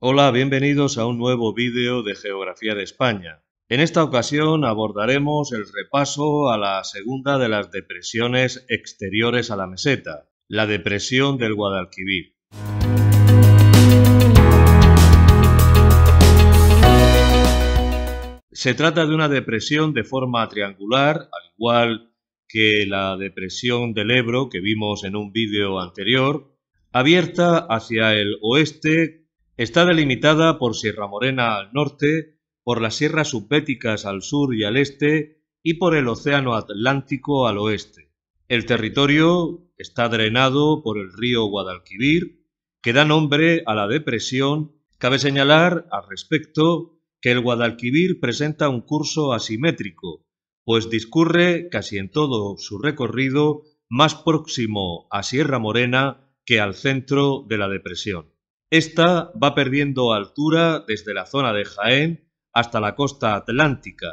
Hola, bienvenidos a un nuevo vídeo de Geografía de España. En esta ocasión abordaremos el repaso a la segunda de las depresiones exteriores a la meseta, la depresión del Guadalquivir. Se trata de una depresión de forma triangular, al igual que la depresión del Ebro que vimos en un vídeo anterior, abierta hacia el oeste, está delimitada por Sierra Morena al norte, por las sierras subbéticas al sur y al este y por el Océano Atlántico al oeste. El territorio está drenado por el río Guadalquivir, que da nombre a la depresión. Cabe señalar al respecto que el Guadalquivir presenta un curso asimétrico, pues discurre casi en todo su recorrido más próximo a Sierra Morena que al centro de la depresión. Esta va perdiendo altura desde la zona de Jaén hasta la costa atlántica.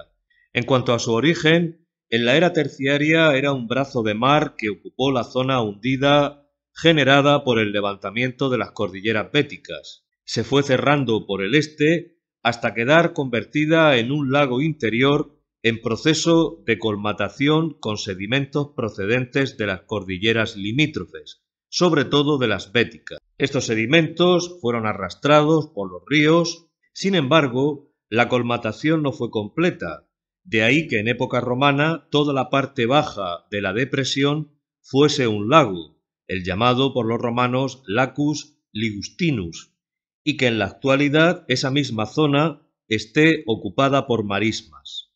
En cuanto a su origen, en la era terciaria era un brazo de mar que ocupó la zona hundida generada por el levantamiento de las cordilleras béticas. Se fue cerrando por el este hasta quedar convertida en un lago interior en proceso de colmatación con sedimentos procedentes de las cordilleras limítrofes, sobre todo de las béticas. Estos sedimentos fueron arrastrados por los ríos, sin embargo, la colmatación no fue completa, de ahí que en época romana toda la parte baja de la depresión fuese un lago, el llamado por los romanos Lacus Ligustinus, y que en la actualidad esa misma zona esté ocupada por marismas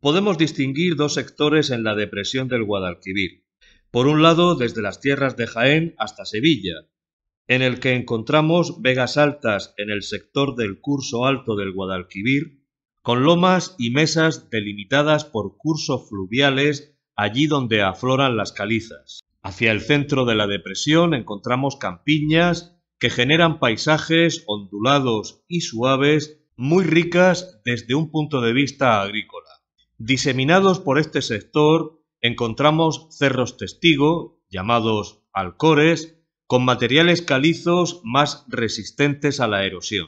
podemos distinguir dos sectores en la depresión del Guadalquivir. Por un lado, desde las tierras de Jaén hasta Sevilla, en el que encontramos vegas altas en el sector del curso alto del Guadalquivir, con lomas y mesas delimitadas por cursos fluviales allí donde afloran las calizas. Hacia el centro de la depresión encontramos campiñas que generan paisajes ondulados y suaves muy ricas desde un punto de vista agrícola. Diseminados por este sector encontramos cerros testigo, llamados alcores, con materiales calizos más resistentes a la erosión.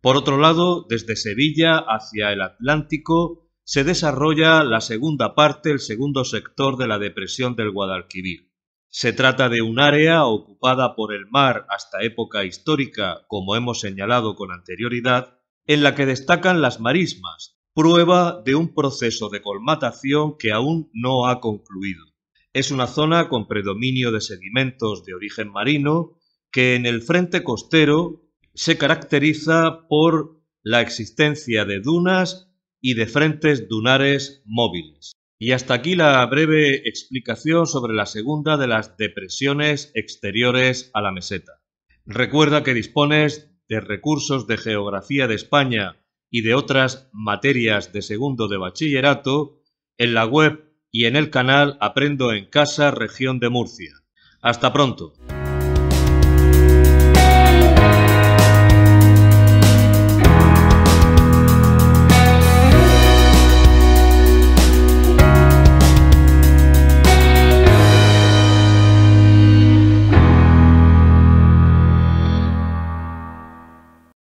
Por otro lado, desde Sevilla hacia el Atlántico se desarrolla la segunda parte, el segundo sector de la depresión del Guadalquivir. Se trata de un área ocupada por el mar hasta época histórica, como hemos señalado con anterioridad, en la que destacan las marismas, prueba de un proceso de colmatación que aún no ha concluido. Es una zona con predominio de sedimentos de origen marino que en el frente costero se caracteriza por la existencia de dunas y de frentes dunares móviles. Y hasta aquí la breve explicación sobre la segunda de las depresiones exteriores a la meseta. Recuerda que dispones de recursos de geografía de España y de otras materias de segundo de bachillerato en la web y en el canal Aprendo en Casa, región de Murcia. Hasta pronto.